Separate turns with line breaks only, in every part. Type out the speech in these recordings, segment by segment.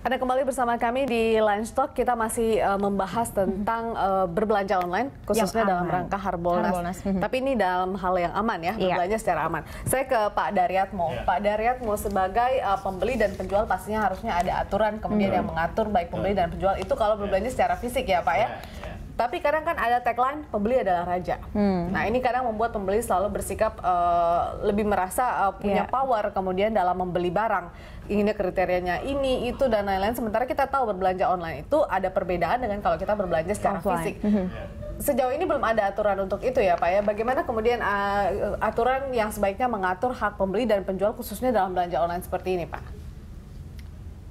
Anda kembali bersama kami di Line Stock. Kita masih uh, membahas mm-hmm. tentang uh, berbelanja online, khususnya dalam rangka Harbolnas. Harbolnas. Mm-hmm. Tapi ini dalam hal yang aman ya, iya. berbelanja secara aman. Saya ke Pak Daryatmo. Yeah. Pak Daryatmo sebagai uh, pembeli dan penjual pastinya harusnya ada aturan kemudian yeah. yang mengatur baik pembeli yeah. dan penjual itu kalau iya. berbelanja secara fisik ya Pak ya. Iya. Tapi kadang kan ada tagline pembeli adalah raja. Hmm. Nah ini kadang membuat pembeli selalu bersikap uh, lebih merasa uh, punya yeah. power kemudian dalam membeli barang inginnya kriterianya ini itu dan lain-lain. Sementara kita tahu berbelanja online itu ada perbedaan dengan kalau kita berbelanja secara Offline. fisik. Mm -hmm. Sejauh ini belum ada aturan untuk itu ya Pak ya. Bagaimana kemudian uh, aturan yang sebaiknya mengatur hak pembeli dan penjual khususnya dalam belanja online seperti ini Pak?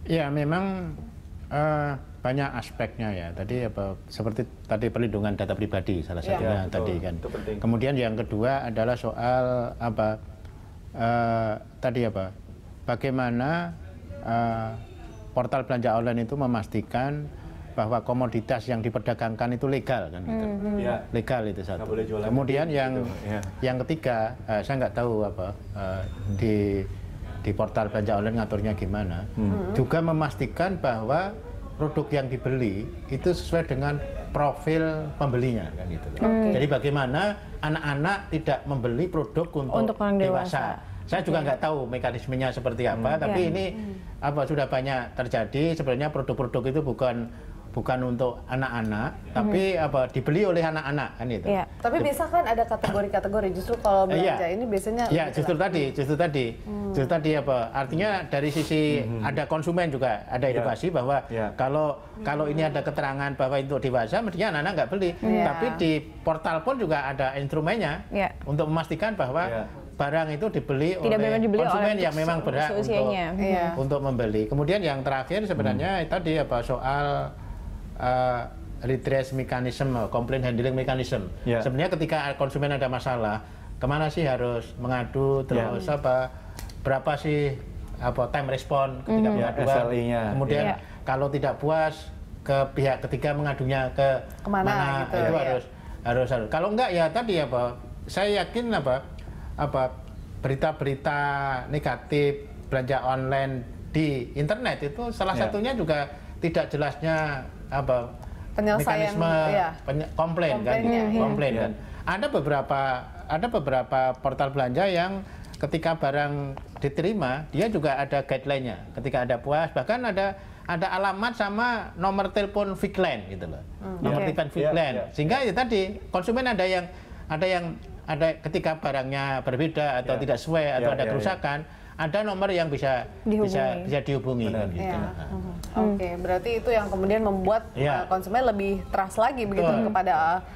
Ya memang uh, banyak aspeknya ya. Tadi apa seperti tadi perlindungan data pribadi salah iya. satunya ya, tadi kan. Kemudian yang kedua adalah soal apa uh, tadi apa bagaimana uh, portal belanja online itu memastikan bahwa komoditas yang diperdagangkan itu legal kan gitu. Mm -hmm. ya. Legal itu satu. Kemudian yang gitu. yang ketiga uh, saya nggak tahu apa uh, di di portal belanja online ngaturnya gimana. Mm -hmm. Juga memastikan bahwa produk yang dibeli itu sesuai dengan profil pembelinya kan gitu. Okay. Jadi bagaimana anak-anak tidak membeli produk untuk, untuk orang dewasa. dewasa. Saya juga nggak tahu mekanismenya seperti apa, hmm. tapi yeah. ini hmm. apa sudah banyak terjadi sebenarnya produk-produk itu bukan bukan untuk anak-anak, hmm. tapi iya. apa dibeli oleh anak-anak kan itu. Ya. Tapi bisa
kan ada kategori-kategori justru kalau iya. belanja ya. ini biasanya. Ya justru
lah. tadi, justru tadi, hmm. justru tadi apa? Artinya dari sisi hmm. ada konsumen juga ada edukasi ya. bahwa ya. kalau kalau ini ada keterangan bahwa itu dewasa, mestinya anak-anak nggak beli. Ya. Tapi di portal pun juga ada instrumennya ya. untuk memastikan bahwa ya barang itu dibeli Tidak oleh dibeli konsumen oleh yang memang berhak untuk, iya. untuk membeli. Kemudian yang terakhir sebenarnya hmm. tadi apa soal uh, redress mechanism, complaint handling mechanism. Yeah. Sebenarnya ketika konsumen ada masalah, kemana sih harus mengadu, terus yeah. apa, berapa sih apa time respon ketika mm -hmm. yeah, kemudian yeah. kalau tidak puas ke pihak ketiga mengadunya ke Kemana, mana gitu, itu yeah. harus harus harus. Kalau enggak ya tadi apa, saya yakin apa apa berita-berita negatif belanja online di internet itu salah yeah. satunya juga tidak jelasnya apa penyelesaian mekanisme ya. penye komplain, kan? Iya. komplain kan, ya, komplain ya. kan. Ada beberapa ada beberapa portal belanja yang ketika barang diterima dia juga ada guideline-nya. Ketika ada puas bahkan ada ada alamat sama nomor telepon Vicline gitu loh.
Hmm. Nomor okay. telepon iya, Vicline. Iya. Yeah, yeah.
Sehingga ya tadi konsumen ada yang ada yang ada ketika barangnya berbeda atau yeah. tidak sesuai atau yeah, ada yeah, kerusakan yeah ada nomor yang bisa dihubungi. bisa bisa dihubungi. gitu. ya. hmm.
Oke, okay, berarti itu yang kemudian membuat ya. konsumen lebih trust lagi begitu Betul. kepada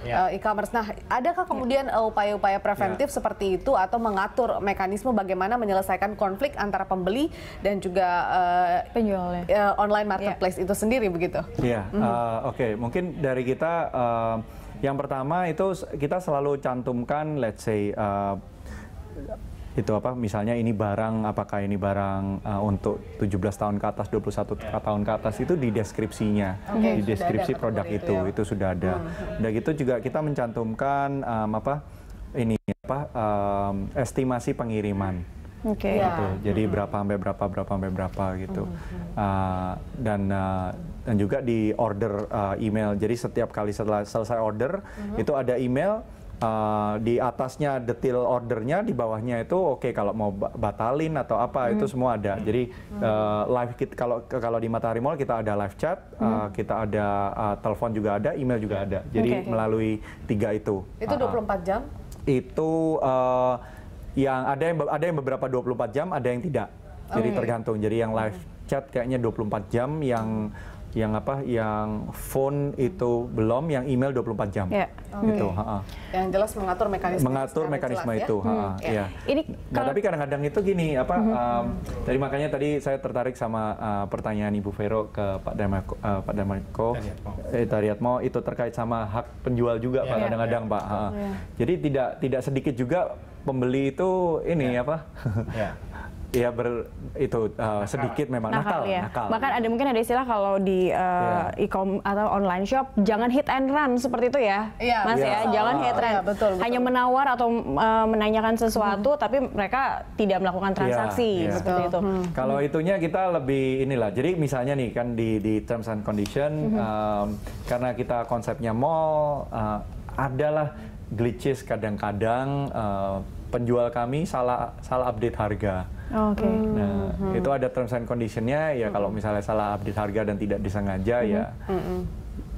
ya. e-commerce. Nah, adakah kemudian iya. upaya-upaya preventif ya. seperti itu atau mengatur mekanisme bagaimana menyelesaikan konflik antara pembeli dan juga uh, penjualnya uh, online iya. marketplace ya. itu sendiri begitu?
Iya, -hmm. uh, oke, okay. mungkin dari kita. Uh, yang pertama itu kita selalu cantumkan, let's say, uh, itu apa misalnya ini barang apakah ini barang uh, untuk 17 tahun ke atas 21 yeah. tahun ke atas itu di deskripsinya okay, di deskripsi produk itu itu, ya. itu sudah ada hmm. hmm. udah gitu juga kita mencantumkan um, apa ini apa um, estimasi pengiriman
okay. gitu. Yeah.
Jadi hmm. berapa sampai berapa berapa sampai berapa gitu. Hmm. Uh, dan uh, dan juga di order uh, email. Jadi setiap kali setelah selesai order hmm. itu ada email Uh, di atasnya detail ordernya, di bawahnya itu oke okay, kalau mau batalin atau apa hmm. itu semua ada. Jadi hmm. uh, live kita kalau kalau di Matahari Mall kita ada live chat, eh, hmm. uh, kita ada uh, telepon juga ada, email juga ada. Jadi okay. melalui tiga itu. Itu 24 uh, jam? Itu uh, yang ada yang ada yang beberapa 24 jam, ada yang tidak. Jadi okay. Oh. tergantung. Jadi yang live hmm. chat kayaknya 24 jam, yang yang apa yang phone itu belum yang email 24 jam yeah. okay. gitu ha -ha.
yang jelas mengatur mekanisme mengatur mekanisme jelas, ya. itu ya? Ha -ha. Hmm. Yeah. Iya. ini nah
kalau... tapi kadang-kadang itu gini apa mm -hmm. um, dari makanya tadi saya tertarik sama uh, pertanyaan Ibu Vero ke Pak Damarko uh, eh, Pak Damarko eh, Tariatmo itu terkait sama hak penjual juga yeah. Pak ya, kadang-kadang yeah. Pak ha -ha. Iya. Yeah. jadi tidak tidak sedikit juga pembeli itu ini yeah. apa yeah. Iya ber itu uh, sedikit memang nakal, nakal, ya. nakal. Bahkan
ada mungkin ada istilah kalau di uh, eh, yeah. e-com atau online shop jangan hit and run seperti itu ya, yeah. Mas yeah. ya, jangan hit and run. Yeah, iya, betul, Hanya menawar atau uh, menanyakan sesuatu hmm. tapi mereka tidak melakukan transaksi yeah, yeah. seperti itu. Hmm. Kalau
mm-hmm. itunya kita lebih inilah. Jadi misalnya nih kan di di terms and condition hmm. um, karena kita konsepnya mall uh, adalah glitches kadang-kadang uh, penjual kami salah salah update harga
Okay. Nah,
hmm. itu ada terms and conditionnya ya hmm. kalau mm-hmm. misalnya salah update harga dan tidak disengaja hmm. ya. Hmm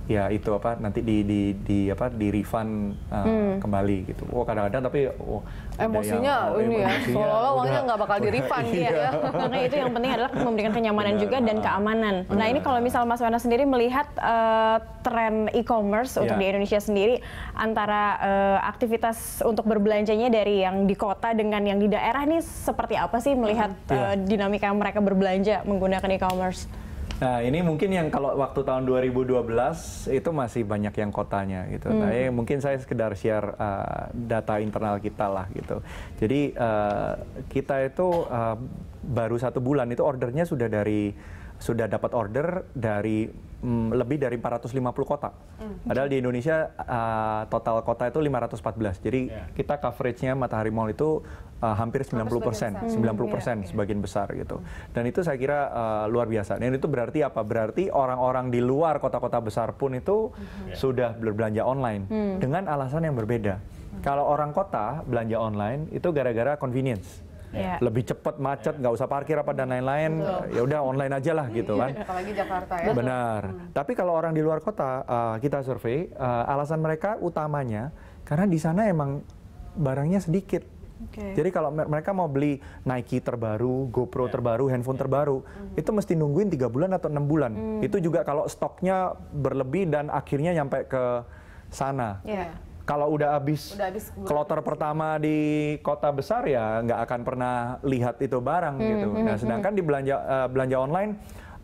ya itu apa nanti di di, di apa di refund uh, hmm. kembali gitu. Oh kadang-kadang tapi oh, emosinya yang, ini ya Soalnya uangnya nggak bakal di refund iya. ya. Karena itu yang
penting adalah memberikan kenyamanan Benar. juga dan ah. keamanan. Benar. Nah ini kalau misal Mas Wana sendiri melihat uh, tren e-commerce ya. untuk yeah. di Indonesia sendiri antara uh, aktivitas untuk berbelanjanya dari yang di kota dengan yang di daerah ini seperti apa sih melihat yeah. Ya. uh, dinamika mereka berbelanja menggunakan e-commerce?
Nah, ini mungkin yang kalau waktu tahun 2012 itu masih banyak yang kotanya gitu. Hmm. Nah, ya, mungkin saya sekedar share uh, data internal kita lah gitu. Jadi uh, kita itu uh, baru satu bulan itu ordernya sudah dari sudah dapat order dari mm, lebih dari 450 kota. Mm. Padahal di Indonesia uh, total kota itu 514. Jadi yeah. kita coveragenya Matahari Mall itu uh, hampir 90 persen, 90 persen hmm, yeah, sebagian besar gitu. Hmm. Dan itu saya kira uh, luar biasa. Dan itu berarti apa? Berarti orang-orang di luar kota-kota besar pun itu mm. sudah berbelanja online mm. dengan alasan yang berbeda. Hmm. Kalau orang kota belanja online itu gara-gara convenience yeah. lebih cepat macet nggak usah parkir apa dan lain-lain ya udah online aja lah gitu kan
apalagi Jakarta ya benar
hmm. tapi kalau orang di luar kota uh, kita survei uh, alasan mereka utamanya karena di sana emang barangnya sedikit Okay. Jadi kalau mereka mau beli Nike terbaru, GoPro yeah. terbaru, handphone yeah. terbaru, mm -hmm. itu mesti nungguin tiga bulan atau enam bulan. Mm. Itu juga kalau stoknya berlebih dan akhirnya nyampe ke sana. Yeah kalau udah habis, udah habis kloter pertama di kota besar ya nggak akan pernah lihat itu barang hmm, gitu. Hmm, nah, hmm, sedangkan hmm. di belanja uh, belanja online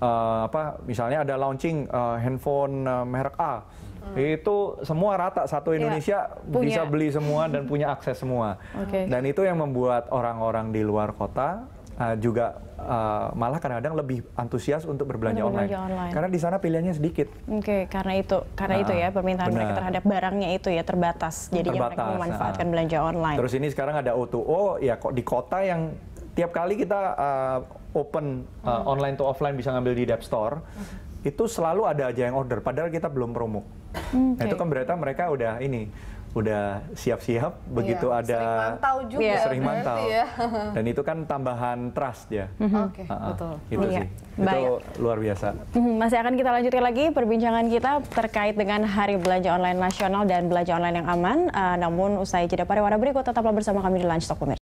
uh, apa misalnya ada launching uh, handphone uh, merek A. Hmm. Itu semua rata satu iya. Indonesia ya, bisa beli semua dan punya akses semua. Okay. Dan itu yang membuat orang-orang di luar kota uh, juga uh, malah kadang-kadang lebih antusias untuk berbelanja, berbelanja online. online karena di sana pilihannya sedikit.
Oke, okay, karena itu karena nah, itu ya ah, permintaan bener. mereka terhadap barangnya itu ya terbatas. Jadi mereka memanfaatkan nah. belanja online.
Terus ini sekarang ada O2O ya kok di kota yang tiap kali kita uh, open uh, hmm. online to offline bisa ngambil di dep Store. Hmm itu selalu ada aja yang order padahal kita belum promo. Okay. Hmm, nah, itu kan berarti mereka udah ini udah siap-siap iya, begitu ada sering mantau juga ya, sering mantau ya.
dan
itu kan tambahan trust ya mhm. oke okay. uh -uh. betul gitu iya. itu yeah. sih Baik. itu luar biasa
mhm. masih akan kita lanjutkan lagi perbincangan kita terkait dengan hari belanja online nasional dan belanja online yang aman uh, namun usai jeda pariwara berikut tetaplah bersama kami di Lunch Talk Pemirsa